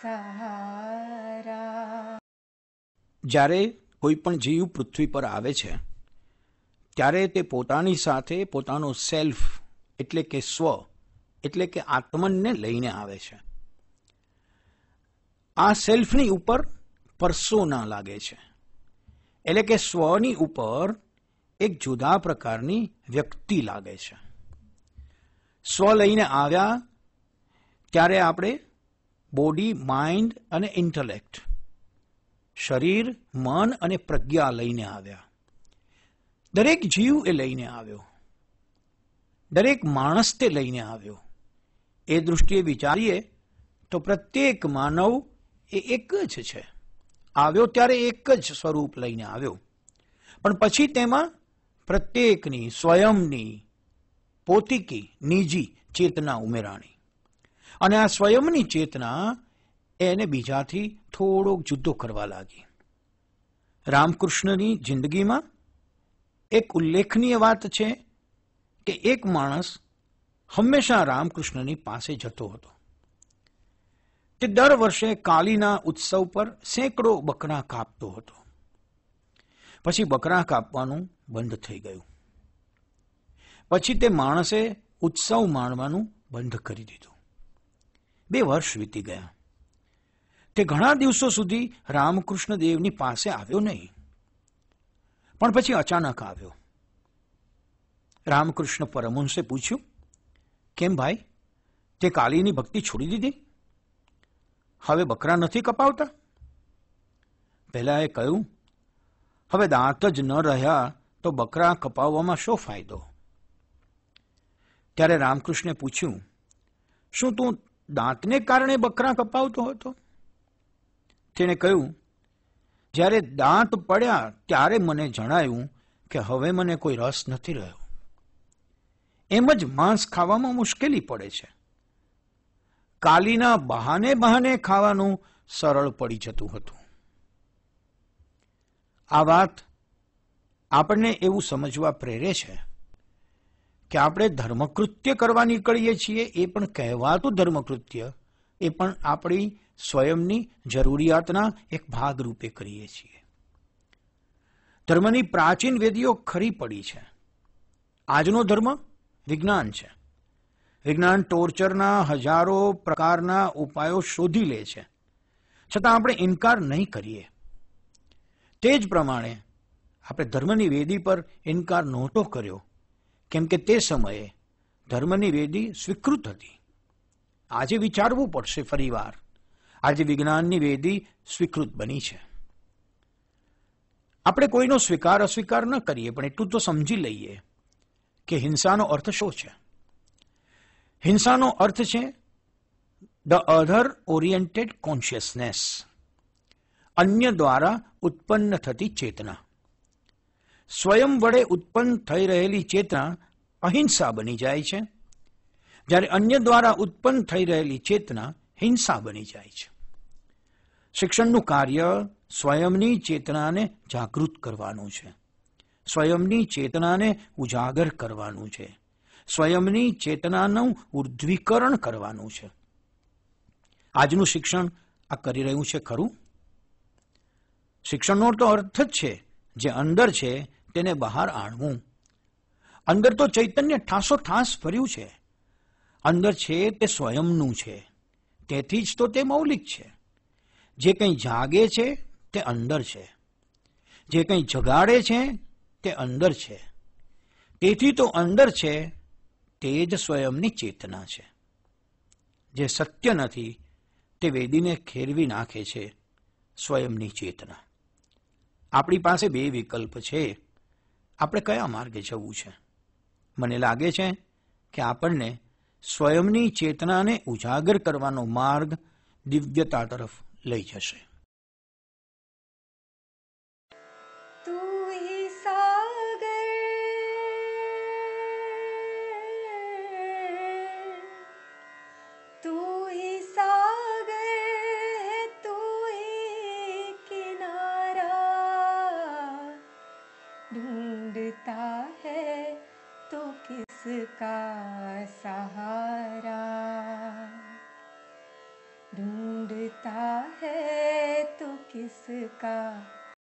સહારા જ્યારે કોઈ પણ જીવ પૃથ્વી પર આવે છે ત્યારે તે પોતાની સાથે પોતાનો સેલ્ફ એટલે કે સ્વ એટલે કે આત્મનને લઈને આવે છે આ સેલ્ફની ઉપર ના લાગે છે એટલે કે સ્વની ઉપર એક જુદા પ્રકારની વ્યક્તિ લાગે છે સ્વ લઈને આવ્યા ત્યારે આપણે બોડી માઇન્ડ અને ઇન્ટલેક્ટ શરીર મન અને પ્રજ્ઞા લઈને આવ્યા દરેક જીવ એ લઈને આવ્યો દરેક માણસ તે લઈને આવ્યો એ દૃષ્ટિએ વિચારીએ તો પ્રત્યેક માનવ એ એક જ છે આવ્યો ત્યારે એક જ સ્વરૂપ લઈને આવ્યો પણ પછી તેમાં પ્રત્યેકની સ્વયંની પોતિકી નિજી ચેતના ઉમેરાણી અને આ સ્વયંની ચેતના એને બીજાથી થોડોક જુદો કરવા લાગી રામકૃષ્ણની જિંદગીમાં એક ઉલ્લેખનીય વાત છે કે એક માણસ હંમેશા રામકૃષ્ણની પાસે જતો હતો તે દર વર્ષે કાલીના ઉત્સવ પર સેંકડો બકરા કાપતો હતો પછી બકરા કાપવાનું બંધ થઈ ગયું પછી તે માણસે ઉત્સવ માણવાનું બંધ કરી દીધું બે વર્ષ વીતી ગયા તે ઘણા દિવસો સુધી રામકૃષ્ણ દેવની પાસે આવ્યો નહીં પણ પછી અચાનક આવ્યો રામકૃષ્ણ પરમહંસે પૂછ્યું કેમ ભાઈ તે કાલીની ભક્તિ છોડી દીધી હવે બકરા નથી કપાવતા પહેલા એ કહ્યું હવે દાંત જ ન રહ્યા તો બકરા કપાવવામાં શું ફાયદો ત્યારે રામકૃષ્ણે પૂછ્યું શું તું દાંતને કારણે બકરા કપાવતો હતો તેણે કહ્યું જ્યારે દાંત પડ્યા ત્યારે મને જણાયું કે હવે મને કોઈ રસ નથી રહ્યો એમ જ માંસ ખાવામાં મુશ્કેલી પડે છે કાલીના બહાને બહાને ખાવાનું સરળ પડી જતું હતું આ વાત આપણને એવું સમજવા પ્રેરે છે કે આપણે ધર્મકૃત્ય કરવા નીકળીએ છીએ એ પણ કહેવાતું ધર્મકૃત્ય એ પણ આપણી સ્વયંની જરૂરિયાતના એક ભાગ રૂપે કરીએ છીએ ધર્મની પ્રાચીન વેદીઓ ખરી પડી છે આજનો ધર્મ વિજ્ઞાન છે વિજ્ઞાન ટોર્ચરના હજારો પ્રકારના ઉપાયો શોધી લે છે છતાં આપણે ઇનકાર નહીં કરીએ તે જ પ્રમાણે આપણે ધર્મની વેદી પર ઇનકાર નહોતો કર્યો કેમ કે તે સમયે ધર્મની વેદી સ્વીકૃત હતી આજે વિચારવું પડશે ફરીવાર આજે વિજ્ઞાનની વેદી સ્વીકૃત બની છે આપણે કોઈનો સ્વીકાર અસ્વીકાર ન કરીએ પણ એટલું તો સમજી લઈએ કે હિંસાનો અર્થ શું છે હિંસાનો અર્થ છે ધ અધર ઓરિએન્ટેડ કોન્શિયસનેસ અન્ય દ્વારા ઉત્પન્ન થતી ચેતના સ્વયં વડે ઉત્પન્ન થઈ રહેલી ચેતના અહિંસા બની જાય છે જ્યારે અન્ય દ્વારા ઉત્પન્ન થઈ રહેલી ચેતના હિંસા બની જાય છે શિક્ષણનું કાર્ય સ્વયંની ચેતનાને જાગૃત કરવાનું છે સ્વયંની ચેતનાને ઉજાગર કરવાનું છે સ્વયંની ચેતનાનું ઉર્ધ્વીકરણ કરવાનું છે આજનું શિક્ષણ આ કરી રહ્યું છે ખરું શિક્ષણનો તો અર્થ જ છે જે અંદર છે તેને બહાર આણવું અંદર તો ચૈતન્ય ઠાસો ઠાસ ફર્યું છે અંદર છે તે સ્વયંનું છે તેથી જ તો તે મૌલિક છે જે કંઈ જાગે છે તે અંદર છે જે કંઈ જગાડે છે તે અંદર છે તેથી તો અંદર છે તે જ સ્વયંની ચેતના છે જે સત્ય નથી તે વેદીને ખેરવી નાખે છે સ્વયંની ચેતના આપણી પાસે બે વિકલ્પ છે આપણે કયા માર્ગે જવું છે મને લાગે છે કે આપણને સ્વયંની ચેતનાને ઉજાગર કરવાનો માર્ગ દિવ્યતા તરફ લઈ જશે તું उसका सहारा ढूंढता है तो किसका